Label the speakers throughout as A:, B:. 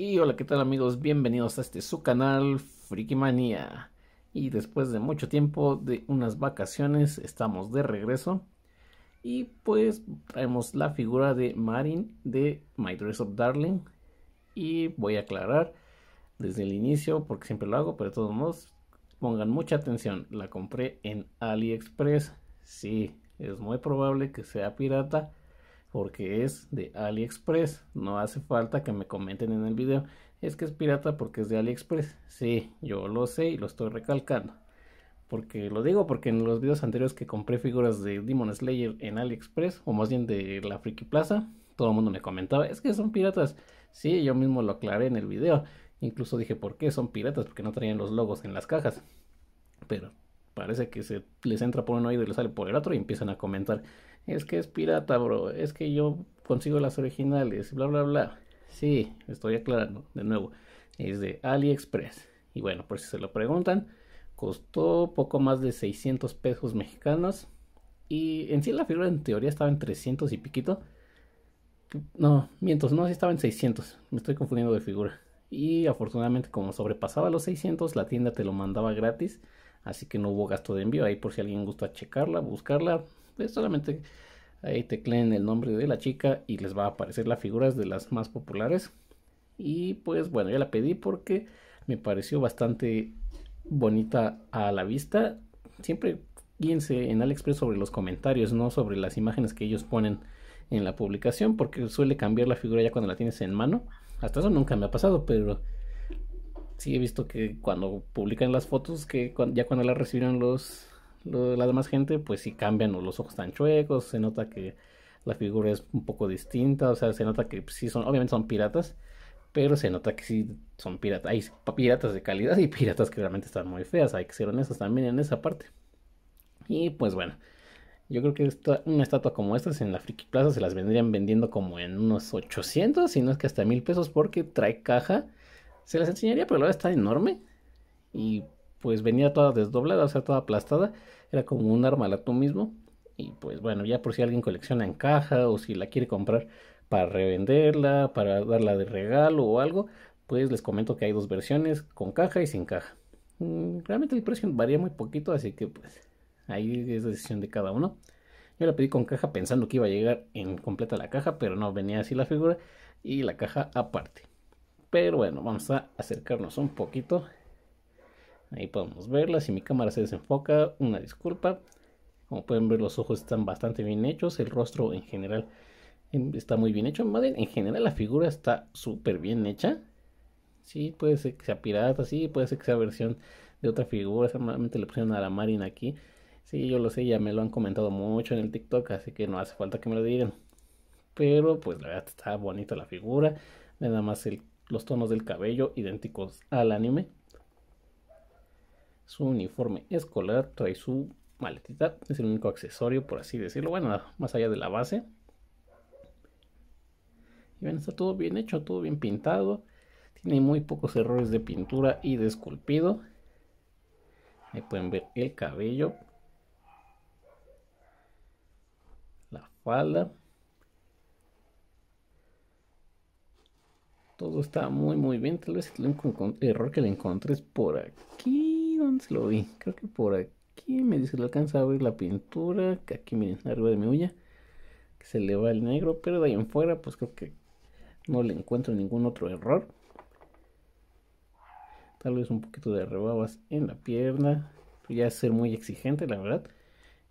A: Y hola, ¿qué tal amigos? Bienvenidos a este su canal frikimania Y después de mucho tiempo de unas vacaciones, estamos de regreso. Y pues traemos la figura de Marin de My Dress of Darling. Y voy a aclarar desde el inicio, porque siempre lo hago, pero de todos modos, pongan mucha atención. La compré en AliExpress. Sí, es muy probable que sea pirata porque es de AliExpress. No hace falta que me comenten en el video. Es que es pirata porque es de AliExpress. Sí, yo lo sé y lo estoy recalcando. Porque lo digo porque en los videos anteriores que compré figuras de Demon Slayer en AliExpress, o más bien de la Friki Plaza, todo el mundo me comentaba, es que son piratas. Sí, yo mismo lo aclaré en el video. Incluso dije, ¿por qué son piratas? Porque no traían los logos en las cajas. Pero parece que se les entra por un oído y les sale por el otro y empiezan a comentar es que es pirata, bro, es que yo consigo las originales, bla, bla, bla. Sí, estoy aclarando, de nuevo, es de AliExpress. Y bueno, por si se lo preguntan, costó poco más de 600 pesos mexicanos. Y en sí la figura en teoría estaba en 300 y piquito. No, mientras no, sí estaba en 600. Me estoy confundiendo de figura. Y afortunadamente como sobrepasaba los 600, la tienda te lo mandaba gratis. Así que no hubo gasto de envío. Ahí por si alguien gusta checarla, buscarla, pues, solamente ahí tecleen el nombre de la chica y les va a aparecer la figura de las más populares. Y pues bueno, ya la pedí porque me pareció bastante bonita a la vista. Siempre guíense en AliExpress sobre los comentarios, no sobre las imágenes que ellos ponen en la publicación, porque suele cambiar la figura ya cuando la tienes en mano. Hasta eso nunca me ha pasado, pero sí he visto que cuando publican las fotos, que ya cuando las recibieron los la demás gente, pues si cambian, los ojos tan chuecos, se nota que la figura es un poco distinta, o sea, se nota que sí son, obviamente son piratas, pero se nota que sí son piratas. Hay piratas de calidad y piratas que realmente están muy feas, hay que ser honestos también en esa parte. Y pues bueno, yo creo que una estatua como esta en la Friki Plaza se las vendrían vendiendo como en unos 800, si no es que hasta mil pesos, porque trae caja. Se las enseñaría, pero la verdad está enorme. Y pues venía toda desdoblada, o sea, toda aplastada, era como un arma a tú mismo. Y pues bueno, ya por si alguien colecciona en caja o si la quiere comprar para revenderla, para darla de regalo o algo, pues les comento que hay dos versiones, con caja y sin caja. Mm, realmente el precio varía muy poquito, así que pues ahí es decisión de cada uno. Yo la pedí con caja pensando que iba a llegar en completa la caja, pero no venía así la figura y la caja aparte. Pero bueno, vamos a acercarnos un poquito Ahí podemos verla. Si mi cámara se desenfoca, una disculpa. Como pueden ver, los ojos están bastante bien hechos. El rostro en general em, está muy bien hecho. madre, en general, la figura está súper bien hecha. Sí, puede ser que sea pirata, sí, puede ser que sea versión de otra figura. Normalmente le pusieron a la Marina aquí. Sí, yo lo sé, ya me lo han comentado mucho en el TikTok, así que no hace falta que me lo digan. Pero pues la verdad está bonita la figura. Nada más los tonos del cabello idénticos al anime. Su uniforme escolar trae su maletita, es el único accesorio, por así decirlo. Bueno, más allá de la base. Y ven, está todo bien hecho, todo bien pintado. Tiene muy pocos errores de pintura y de esculpido. Ahí pueden ver el cabello. La falda. Todo está muy muy bien. Tal vez el error que le encontré es por aquí dónde se lo vi. Creo que por aquí me dice que lo alcanza a abrir la pintura. Que aquí miren, arriba de mi uña Que se le va el negro. Pero de ahí en fuera, pues creo que no le encuentro ningún otro error. Tal vez un poquito de rebabas en la pierna. Pues, ya es ser muy exigente, la verdad.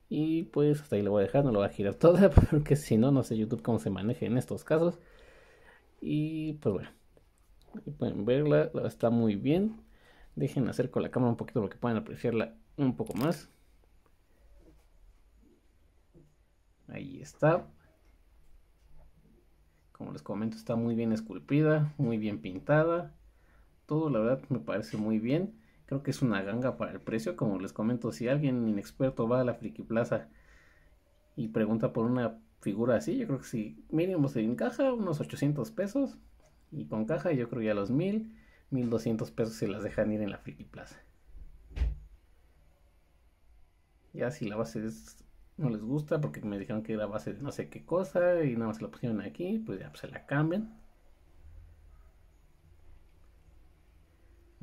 A: Y pues hasta ahí lo voy a dejar, no lo voy a girar toda, porque si no, no sé YouTube cómo se maneja en estos casos. Y pues bueno, pueden verla, está muy bien. Dejen con la cámara un poquito lo que puedan apreciarla un poco más. Ahí está. Como les comento, está muy bien esculpida, muy bien pintada. Todo la verdad me parece muy bien. Creo que es una ganga para el precio. Como les comento, si alguien inexperto va a la Friki Plaza y pregunta por una figura así, yo creo que si mínimo se encaja unos 800 pesos. Y con caja yo creo ya los 1000 1200 pesos se las dejan ir en la Friki Plaza. Ya si la base no les gusta porque me dijeron que era base de no sé qué cosa y nada más la pusieron aquí, pues ya pues, se la cambian.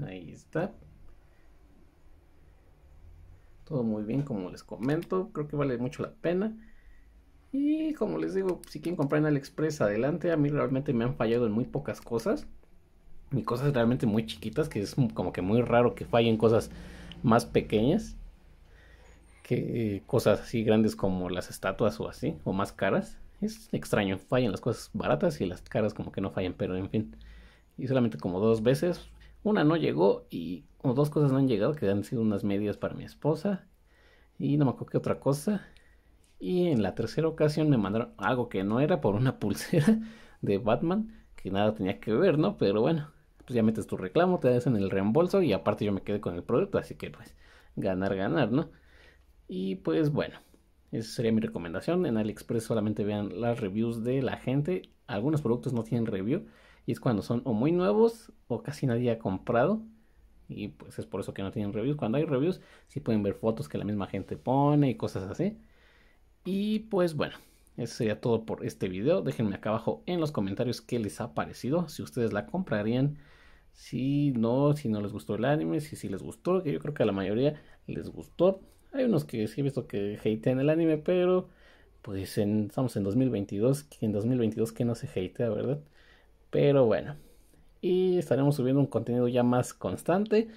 A: Ahí está. Todo muy bien, como les comento. Creo que vale mucho la pena. Y como les digo, si quieren comprar en AliExpress, adelante. A mí realmente me han fallado en muy pocas cosas y cosas realmente muy chiquitas, que es como que muy raro que fallen cosas más pequeñas que eh, cosas así grandes como las estatuas o así, o más caras. Es extraño, fallan las cosas baratas y las caras como que no fallan, pero en fin. Y solamente como dos veces, una no llegó y dos cosas no han llegado, que han sido unas medias para mi esposa y no me acuerdo qué otra cosa. Y en la tercera ocasión me mandaron algo que no era por una pulsera de Batman, que nada tenía que ver, ¿no? Pero bueno, pues ya metes tu reclamo, te en el reembolso y aparte yo me quedé con el producto, así que pues ganar, ganar, ¿no? Y pues bueno, esa sería mi recomendación. En AliExpress solamente vean las reviews de la gente. Algunos productos no tienen review y es cuando son o muy nuevos o casi nadie ha comprado. Y pues es por eso que no tienen reviews. Cuando hay reviews, sí pueden ver fotos que la misma gente pone y cosas así. Y pues bueno, eso sería todo por este video. Déjenme acá abajo en los comentarios qué les ha parecido, si ustedes la comprarían, si no, si no les gustó el anime, si sí les gustó, que yo creo que a la mayoría les gustó. Hay unos que sí he visto que hatean el anime, pero pues en, estamos en 2022, en 2022 que no se hatea, ¿verdad? Pero bueno, y estaremos subiendo un contenido ya más constante.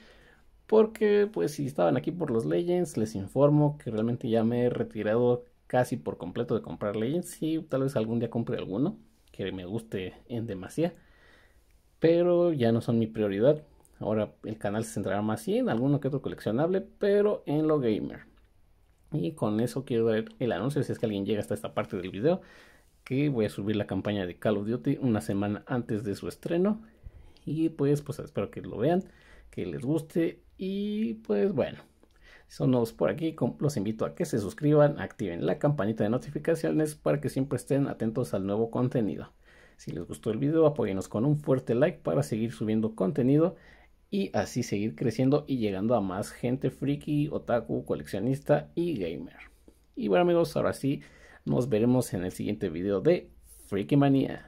A: Porque pues si estaban aquí por los Legends, les informo que realmente ya me he retirado casi por completo de comprar Legends. Y tal vez algún día compre alguno que me guste en demasía. Pero ya no son mi prioridad. Ahora el canal se centrará más en alguno que otro coleccionable, pero en lo gamer. Y con eso quiero dar el anuncio, si es que alguien llega hasta esta parte del video, que voy a subir la campaña de Call of Duty una semana antes de su estreno. Y pues, pues espero que lo vean, que les guste y pues bueno son nuevos por aquí, los invito a que se suscriban, activen la campanita de notificaciones para que siempre estén atentos al nuevo contenido. Si les gustó el video, apóyenos con un fuerte like para seguir subiendo contenido y así seguir creciendo y llegando a más gente freaky, otaku, coleccionista y gamer. Y bueno amigos, ahora sí, nos veremos en el siguiente video de Freaky Mania.